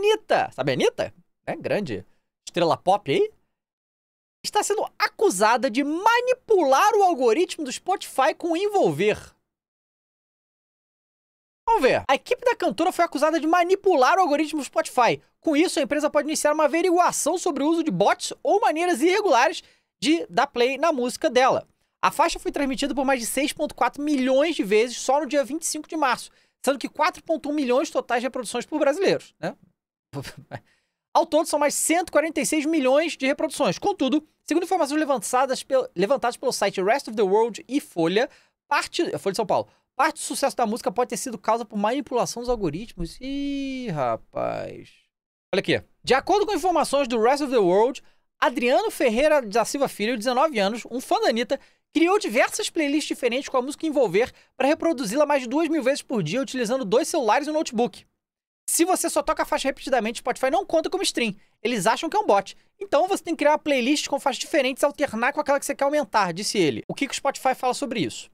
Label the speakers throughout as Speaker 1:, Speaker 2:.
Speaker 1: Anitta. Sabe a Anitta? É grande estrela pop aí. Está sendo acusada de manipular o algoritmo do Spotify com envolver. Vamos ver. A equipe da cantora foi acusada de manipular o algoritmo do Spotify. Com isso, a empresa pode iniciar uma averiguação sobre o uso de bots ou maneiras irregulares de dar play na música dela. A faixa foi transmitida por mais de 6,4 milhões de vezes só no dia 25 de março, sendo que 4,1 milhões totais de reproduções por brasileiros, né? Ao todo, são mais 146 milhões de reproduções. Contudo, segundo informações levantadas, pelo, levantadas pelo site Rest of the World e Folha, parte, Folha de São Paulo, parte do sucesso da música pode ter sido causa por manipulação dos algoritmos. Ih, rapaz. Olha aqui. De acordo com informações do Rest of the World, Adriano Ferreira da Silva Filho, 19 anos, um fã da Anitta, criou diversas playlists diferentes com a música envolver para reproduzi-la mais de duas mil vezes por dia utilizando dois celulares e um notebook. Se você só toca a faixa repetidamente, Spotify não conta como stream. Eles acham que é um bot. Então você tem que criar uma playlist com faixas diferentes, alternar com aquela que você quer aumentar, disse ele. O que, que o Spotify fala sobre isso?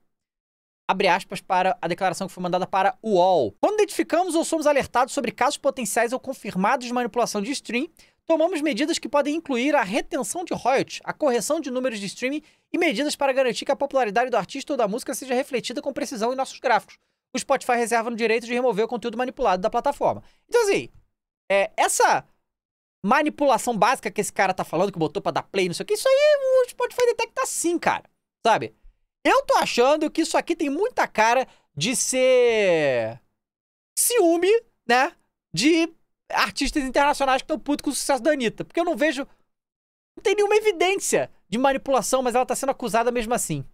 Speaker 1: abre aspas para a declaração que foi mandada para o UOL. Quando identificamos ou somos alertados sobre casos potenciais ou confirmados de manipulação de stream, tomamos medidas que podem incluir a retenção de royalties, a correção de números de streaming e medidas para garantir que a popularidade do artista ou da música seja refletida com precisão em nossos gráficos o Spotify reserva no direito de remover o conteúdo manipulado da plataforma. Então, assim, é, essa manipulação básica que esse cara tá falando, que botou pra dar play, não sei o que, isso aí o Spotify detecta sim, cara. Sabe? Eu tô achando que isso aqui tem muita cara de ser ciúme, né? De artistas internacionais que estão putos com o sucesso da Anitta. Porque eu não vejo. Não tem nenhuma evidência de manipulação, mas ela tá sendo acusada mesmo assim.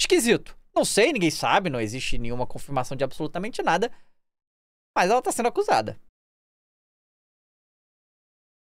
Speaker 1: Esquisito. Não sei, ninguém sabe, não existe nenhuma confirmação de absolutamente nada. Mas ela tá sendo acusada.